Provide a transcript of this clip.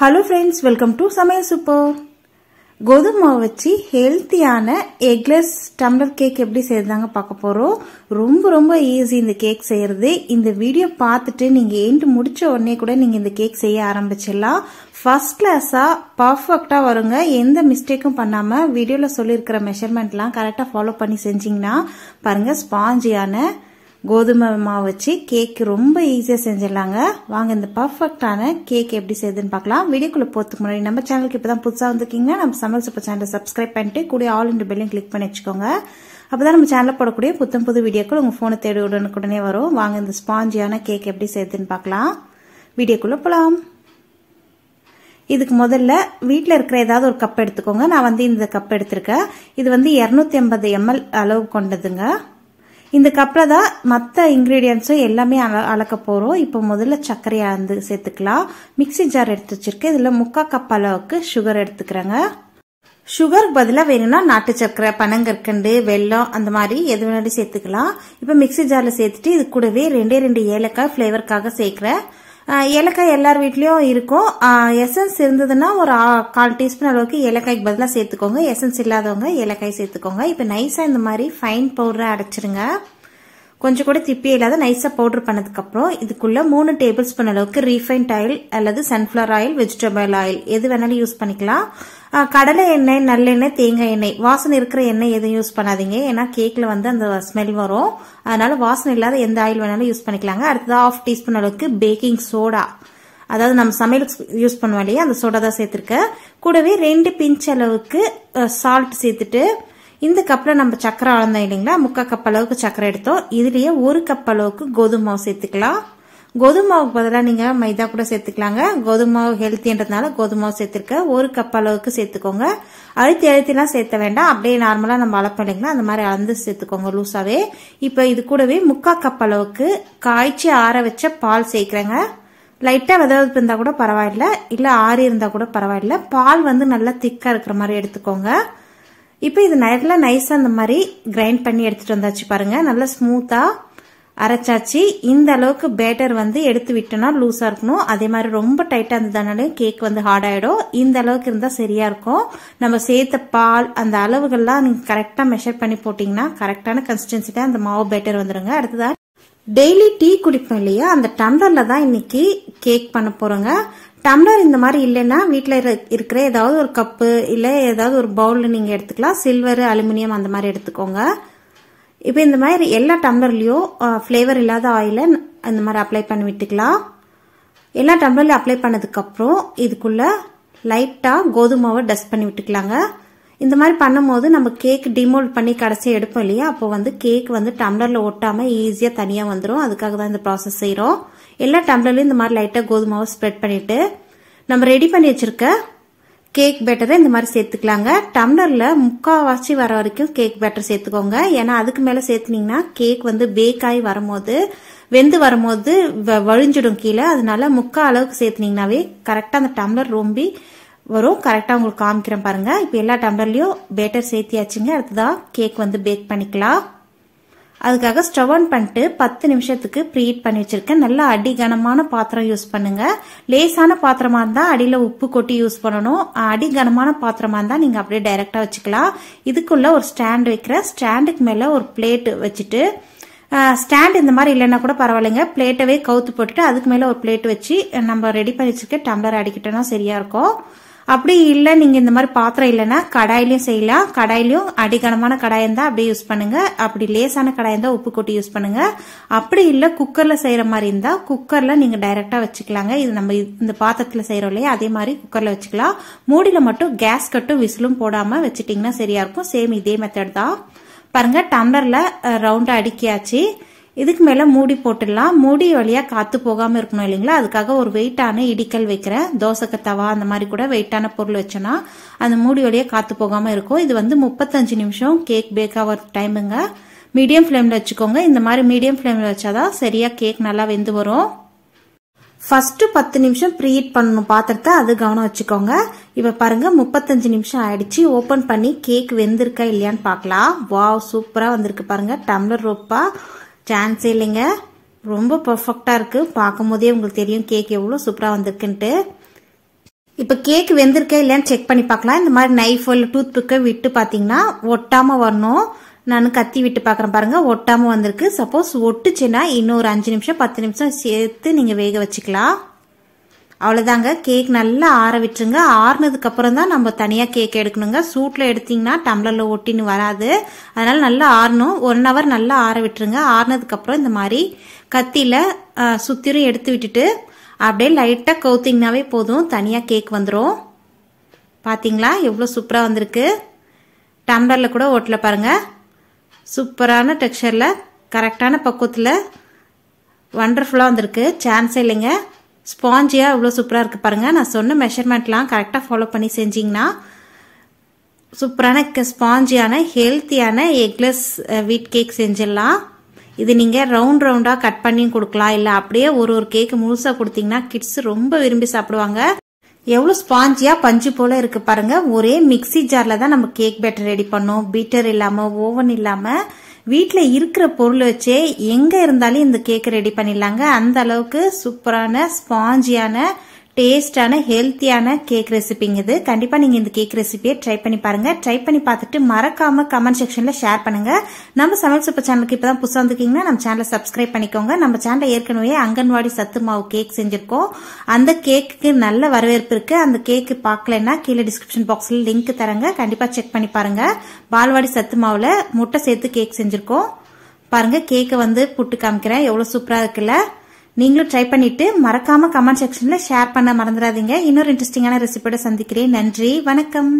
hello friends welcome to சமையல் super கோதுமை மாவு வச்சு ஹெல்த்தியான எக்லெஸ் டம்ளர் கேக் எப்படி செய்யறதாங்க பார்க்க போகிறோம் ரொம்ப ரொம்ப ஈஸி இந்த கேக் செய்யறது இந்த வீடியோ பார்த்துட்டு நீங்கள் எண்டு முடிச்ச உடனே கூட நீங்கள் இந்த கேக் செய்ய ஆரம்பிச்சிடலாம் ஃபர்ஸ்ட் கிளாஸாக பர்ஃபெக்டாக வருங்க எந்த மிஸ்டேக்கும் பண்ணாமல் வீடியோவில் சொல்லியிருக்கிற மெஷர்மெண்ட்லாம் கரெக்டாக ஃபாலோ பண்ணி செஞ்சிங்கன்னா பாருங்கள் ஸ்பாஞ்சியான கோதுமை மாவு வச்சு கேக் ரொம்ப ஈஸியாக செஞ்சிடலாங்க வாங்க இந்த பர்ஃபெக்டான கேக் எப்படி செய்யுதுன்னு பார்க்கலாம் வீடியோக்குள்ளே போகிறதுக்கு முன்னாடி நம்ம சேனலுக்கு இப்போ தான் புதுசாக வந்துருக்கீங்க நம்ம சமையல் சூப்பர் சேனலை சப்ஸ்கிரைப் பண்ணிட்டு கூட ஆல் இண்ட் பெல்லையும் கிளிக் பண்ணி வச்சுக்கோங்க அப்போ தான் நம்ம சேனலில் போடக்கூடிய புத்தம் புது வீடியோக்கள் உங்கள் ஃபோனை தேடி உடனுக்குடனே வரும் வாங்க இந்த ஸ்பாஞ்சியான கேக் எப்படி செய்யுதுன்னு பார்க்கலாம் வீடியோக்குள்ளே போகலாம் இதுக்கு முதல்ல வீட்டில் இருக்கிற ஏதாவது ஒரு கப் எடுத்துக்கோங்க நான் வந்து இந்த கப் எடுத்திருக்கேன் இது வந்து இரநூத்தி எண்பது எம்எல் அளவு கொண்டதுங்க இந்த கப்பில் தான் மற்ற இன்க்ரீடியன்ஸும் எல்லாமே அல அளக்க போகிறோம் இப்போ முதல்ல சர்க்கரையாக வந்து சேர்த்துக்கலாம் மிக்சி ஜார் எடுத்து வச்சுருக்கேன் இதில் முக்கால் கப் அளவுக்கு சுகர் எடுத்துக்கிறேங்க சுகருக்கு பதிலாக வேணும்னா நாட்டு சர்க்கரை பனங்கற்கண்டு வெல்லம் அந்த மாதிரி எது வேணாலும் சேர்த்துக்கலாம் இப்போ மிக்சி ஜாரில் சேர்த்துட்டு இது கூடவே ரெண்டே ரெண்டு ஏலக்காய் ஃப்ளேவருக்காக சேர்க்குறேன் ஏலக்காய் எல்லார் வீட்லேயும் இருக்கும் எசன்ஸ் இருந்ததுன்னா ஒரு கால் டீஸ்பூன் அளவுக்கு ஏலக்காய்க்கு பதிலாக சேர்த்துக்கோங்க எசன்ஸ் இல்லாதவங்க ஏலக்காய் சேர்த்துக்கோங்க இப்போ நைஸாக இந்த மாதிரி ஃபைன் பவுடரை அடைச்சிருங்க கொஞ்சம் கூட திப்பி இல்லாத நைஸாக பவுட்ரு பண்ணதுக்கப்புறம் இதுக்குள்ளே மூணு டேபிள் ஸ்பூன் அளவுக்கு ரீஃபைண்ட் ஆயில் அல்லது சன்ஃப்ளவர் ஆயில் வெஜிடபிள் ஆயில் எது வேணாலும் யூஸ் பண்ணிக்கலாம் கடலை எண்ணெய் நல்லெண்ணெய் தேங்காய் எண்ணெய் வாசனை இருக்கிற எண்ணெய் எதுவும் யூஸ் பண்ணாதீங்க ஏன்னா கேக்கில் வந்து அந்த ஸ்மெல் வரும் அதனால வாசனை இல்லாத எந்த ஆயில் வேணாலும் யூஸ் பண்ணிக்கலாங்க அடுத்தது ஆஃப் டீஸ்பூன் அளவுக்கு பேக்கிங் சோடா அதாவது நம்ம சமையல் யூஸ் பண்ணுவோம் இல்லையா அந்த சோடா தான் சேர்த்திருக்கேன் கூடவே ரெண்டு பிஞ்ச் அளவுக்கு சால்ட் சேர்த்துட்டு இந்த கப்பில் நம்ம சக்கரை அளந்தோம் இல்லைங்களா முக்கால் கப் அளவுக்கு சக்கரை எடுத்தோம் இதுலேயே ஒரு கப் அளவுக்கு கோதுமை மாவு சேர்த்துக்கலாம் கோதுமை மாவுக்கு பதிலாக நீங்கள் மைதா கூட சேர்த்துக்கலாங்க கோதுமை மாவு ஹெல்த்தின்றதுனால கோதுமை மாவு சேர்த்துருக்கேன் ஒரு கப் அளவுக்கு சேர்த்துக்கோங்க அழுத்தி அழுத்திலாம் சேர்த்த வேண்டாம் அப்படியே நார்மலாக நம்ம அளப்பம் இல்லைங்களா அந்த மாதிரி அளந்து சேர்த்துக்கோங்க லூஸாகவே இப்போ இது கூடவே முக்கால் கப் அளவுக்கு காய்ச்சி ஆற வச்ச பால் சேர்க்குறேங்க லைட்டாக விதவிப்பு இருந்தால் கூட பரவாயில்ல இல்லை ஆறி இருந்தால் கூட பரவாயில்ல பால் வந்து நல்லா திக்காக இருக்கிற மாதிரி எடுத்துக்கோங்க இப்போ இது நல்லா நைஸாக அந்த மாதிரி கிரைண்ட் பண்ணி எடுத்துகிட்டு வந்தாச்சு பாருங்கள் நல்லா ஸ்மூத்தாக அரைச்சாச்சு இந்த அளவுக்கு பேட்டர் வந்து எடுத்து விட்டோம்னா லூஸாக இருக்கணும் அதே மாதிரி ரொம்ப டைட்டாக இருந்ததுனாலும் கேக் வந்து ஹார்ட் இந்த அளவுக்கு இருந்தால் சரியாக இருக்கும் நம்ம சேர்த்த பால் அந்த அளவுகள்லாம் நீங்கள் கரெக்டாக மெஷர் பண்ணி போட்டிங்கன்னா கரெக்டான தான் அந்த மாவு பேட்டர் வந்துடுங்க அடுத்ததாக டெய்லி டீ குடிப்போம் இல்லையா அந்த டம்ளரில் தான் இன்னைக்கு கேக் பண்ண போகிறோங்க டம்ளர் இந்த மாதிரி இல்லைன்னா வீட்டில் இருக்கிற ஏதாவது ஒரு கப்பு இல்லை ஏதாவது ஒரு பவுலில் நீங்கள் எடுத்துக்கலாம் சில்வர் அலுமினியம் அந்த மாதிரி எடுத்துக்கோங்க இப்போ இந்த மாதிரி எல்லா டம்ளர்லேயும் ஃப்ளேவர் இல்லாத ஆயிலை அந்த மாதிரி அப்ளை பண்ணி விட்டுக்கலாம் எல்லா டம்ளர்லையும் அப்ளை பண்ணதுக்கப்புறம் இதுக்குள்ளே லைட்டாக கோதுமாவை டஸ்ட் பண்ணி விட்டுக்கலாங்க இந்த மாதிரி பண்ணும்போது நம்ம கேக் டிமோல்ட் பண்ணி கடைசி எடுப்போம் இல்லையா அப்போ வந்து கேக் வந்து டம்ளரில் ஒட்டாமல் ஈஸியாக தனியாக வந்துடும் அதுக்காக தான் இந்த ப்ராசஸ் செய்கிறோம் எல்லா டம்ளர்லையும் இந்த மாதிரி லைட்டாக கோதுமாவை ஸ்ப்ரெட் பண்ணிவிட்டு நம்ம ரெடி பண்ணி வச்சுருக்க கேக் பேட்டரை இந்த மாதிரி சேர்த்துக்கலாங்க டம்ளரில் முக்கால்வாசி வர வரைக்கும் கேக் பேட்டர் சேர்த்துக்கோங்க ஏன்னா அதுக்கு மேலே சேர்த்துனீங்கன்னா கேக் வந்து பேக் ஆகி வரும்போது வெந்து வரும்போது வழிஞ்சிடும் கீழே அதனால முக்கால் அளவுக்கு சேர்த்துனீங்கன்னாவே கரெக்டாக அந்த டம்ளர் ரொம்பி வரும் கரெக்டாக உங்களுக்கு காமிக்கிறேன் பாருங்கள் இப்போ எல்லா டம்ளர்லேயும் பேட்டர் சேர்த்தியாச்சுங்க அடுத்ததாக கேக் வந்து பேக் பண்ணிக்கலாம் அதுக்காக ஸ்டவ் ஆன் பண்ணிட்டு பத்து நிமிஷத்துக்கு ப்ரீட் பண்ணி வச்சிருக்கேன் நல்லா அடி கனமான பாத்திரம் யூஸ் பண்ணுங்க லேசான பாத்திரமா இருந்தா அடியில உப்பு கொட்டி யூஸ் பண்ணணும் அடி கனமான பாத்திரமா இருந்தா நீங்க அப்படியே டைரக்டா வச்சுக்கலாம் இதுக்குள்ள ஒரு ஸ்டாண்ட் வைக்கிற ஸ்டாண்டுக்கு மேல ஒரு பிளேட் வச்சுட்டு ஸ்டாண்ட் இந்த மாதிரி இல்லைன்னா கூட பரவாயில்லைங்க பிளேட்டவே கவுத்து போட்டுட்டு அதுக்கு மேலே ஒரு பிளேட் வச்சு நம்ம ரெடி பண்ணி வச்சுருக்க டம்ளர் அடிக்கிட்டோம்னா சரியாக இருக்கும் அப்படி இல்லை நீங்கள் இந்த மாதிரி பாத்திரம் இல்லைன்னா கடாயிலையும் செய்யலாம் கடாயிலையும் அடிகனமான கடாயம் இருந்தால் அப்படியே யூஸ் பண்ணுங்கள் அப்படி லேசான கடாயம் இருந்தால் உப்பு கொட்டி யூஸ் பண்ணுங்கள் அப்படி இல்லை குக்கரில் செய்கிற மாதிரி இருந்தால் குக்கரில் நீங்கள் டைரக்டா வச்சுக்கலாங்க இது நம்ம இந்த பாத்திரத்தில் செய்கிறோம் இல்லையா அதே மாதிரி குக்கரில் வச்சுக்கலாம் மூடியில் மட்டும் கேஸ் கட்டும் விசிலும் போடாமல் வச்சுட்டிங்கன்னா சரியாக இருக்கும் சேம் இதே மெத்தட் தான் பாருங்கள் டம்ளரில் ரவுண்டாக அடிக்கியாச்சு இதுக்கு மேலே மூடி போட்டுடலாம் மூடி வழியாக காற்று போகாமல் இருக்கணும் இல்லைங்களா அதுக்காக ஒரு வெயிட்டான இடிக்கல் வைக்கிறேன் தோசைக்கு தவா அந்த மாதிரி கூட வெயிட்டான பொருள் வச்சோன்னா அந்த மூடி வழியாக காற்று போகாமல் இருக்கும் இது வந்து முப்பத்தஞ்சு நிமிஷம் கேக் பேக் ஆகிற டைமுங்க மீடியம் ஃப்ளேமில் வச்சுக்கோங்க இந்த மாதிரி மீடியம் ஃப்ளேமில் வச்சாதான் சரியாக கேக் நல்லா வெந்து வரும் ஃபர்ஸ்ட்டு பத்து நிமிஷம் ப்ரீஹீட் பண்ணணும் பாத்திரத்தை அது கவனம் வச்சுக்கோங்க இப்போ பாருங்க முப்பத்தஞ்சு நிமிஷம் ஆயிடுச்சு ஓப்பன் பண்ணி கேக் வெந்திருக்கா இல்லையான்னு பார்க்கலாம் வா சூப்பராக வந்திருக்கு பாருங்க டம்ளர் ரோப்பாக சான்ஸ் இல்லைங்க ரொம்ப பர்ஃபெக்டாக இருக்குது பார்க்கும் போதே உங்களுக்கு தெரியும் கேக் எவ்வளோ சூப்பராக வந்திருக்குன்ட்டு இப்போ கேக் வெந்திருக்கா இல்லையான்னு செக் பண்ணி பார்க்கலாம் இந்த மாதிரி நைஃப் இல்லை டூத் பிக்கை விட்டு பார்த்தீங்கன்னா ஒட்டாமல் வரணும் நான் கத்தி விட்டு பார்க்குறேன் பாருங்கள் ஒட்டாமல் வந்திருக்கு சப்போஸ் ஒட்டுச்சுன்னா இன்னும் ஒரு அஞ்சு நிமிஷம் பத்து நிமிஷம் சேர்த்து நீங்கள் வேக வச்சுக்கலாம் அவ்வளோதாங்க கேக் நல்லா ஆற விட்டுருங்க ஆறுனதுக்கு அப்புறம் தான் நம்ம தனியாக கேக் எடுக்கணுங்க சூட்டில் எடுத்திங்கன்னா டம்ளரில் ஒட்டின்னு வராது அதனால் நல்லா ஆறணும் ஒன் ஹவர் நல்லா ஆற விட்டுருங்க ஆறுனதுக்கப்புறம் இந்த மாதிரி கத்தியில் சுத்திரும் எடுத்து விட்டுட்டு அப்படியே லைட்டாக கவுத்திங்கனாவே போதும் தனியாக கேக் வந்துடும் பார்த்தீங்களா எவ்வளோ சூப்பராக வந்திருக்கு டம்ளரில் கூட ஓட்டில் பாருங்கள் சூப்பரான டெக்ஸ்டரில் கரெக்டான பக்குவத்தில் வண்டர்ஃபுல்லாக வந்திருக்கு சான்ஸே இல்லைங்க ஸ்பாஞ்சியாக இவ்வளோ சூப்பராக இருக்குது பாருங்கள் நான் சொன்ன மெஷர்மெண்ட்லாம் கரெக்டாக ஃபாலோ பண்ணி செஞ்சிங்கன்னா சூப்பரான ஸ்பாஞ்சியான ஹெல்த்தியான எக்லெஸ் வீட் கேக் செஞ்சிடலாம் இது நீங்கள் ரவுண்ட் ரவுண்டாக கட் பண்ணியும் கொடுக்கலாம் இல்லை அப்படியே ஒரு ஒரு கேக் முழுசாக கொடுத்தீங்கன்னா கிட்ஸ் ரொம்ப விரும்பி சாப்பிடுவாங்க எவ்வளோ ஸ்பாஞ்சியாக பஞ்சு போல் இருக்குது பாருங்கள் ஒரே மிக்சி ஜாரில் தான் நம்ம கேக் பேட்டர் ரெடி பண்ணோம் பீட்டர் இல்லாமல் ஓவன் இல்லாமல் வீட்டில் இருக்கிற பொருள் வச்சே எங்கே இருந்தாலும் இந்த கேக் ரெடி பண்ணிடலாங்க அந்த அளவுக்கு சூப்பரான ஸ்பாஞ்சியான டேஸ்டான ஹெல்த்தியான கேக் ரெசிபிங்க இது கண்டிப்பாக நீங்கள் இந்த கேக் ரெசிபியை ட்ரை பண்ணி பாருங்கள் ட்ரை பண்ணி பார்த்துட்டு மறக்காமல் கமெண்ட் செக்ஷனில் ஷேர் பண்ணுங்கள் நம்ம சமையல் சூப்பர் சேனலுக்கு இப்போ தான் புதுசாக வந்துருக்கீங்கன்னா நம்ம சேனலை சப்ஸ்கிரைப் பண்ணிக்கோங்க நம்ம சேனலில் ஏற்கனவே அங்கன்வாடி சத்து மாவு கேக் செஞ்சுருக்கோம் அந்த கேக்குக்கு நல்ல வரவேற்பு இருக்குது அந்த கேக்கு பாக்கலன்னா கீழே டிஸ்கிரிப்ஷன் பாக்ஸில் லிங்க் தரங்க கண்டிப்பாக செக் பண்ணி பாருங்கள் பால்வாடி சத்து மாவில் முட்டை சேர்த்து கேக் செஞ்சுருக்கோம் பாருங்கள் கேக்கை வந்து புட்டு காமிக்கிறேன் எவ்வளோ சூப்பராக இருக்குல்ல நீங்களும் ட்ரை பண்ணிட்டு மறக்காம கமெண்ட் செக்ஷன்ல ஷேர் பண்ண மறந்துடாதீங்க இன்னொரு இன்ட்ரெஸ்டிங்கான ரெசிபியோட சந்திக்கிறேன் நன்றி வணக்கம்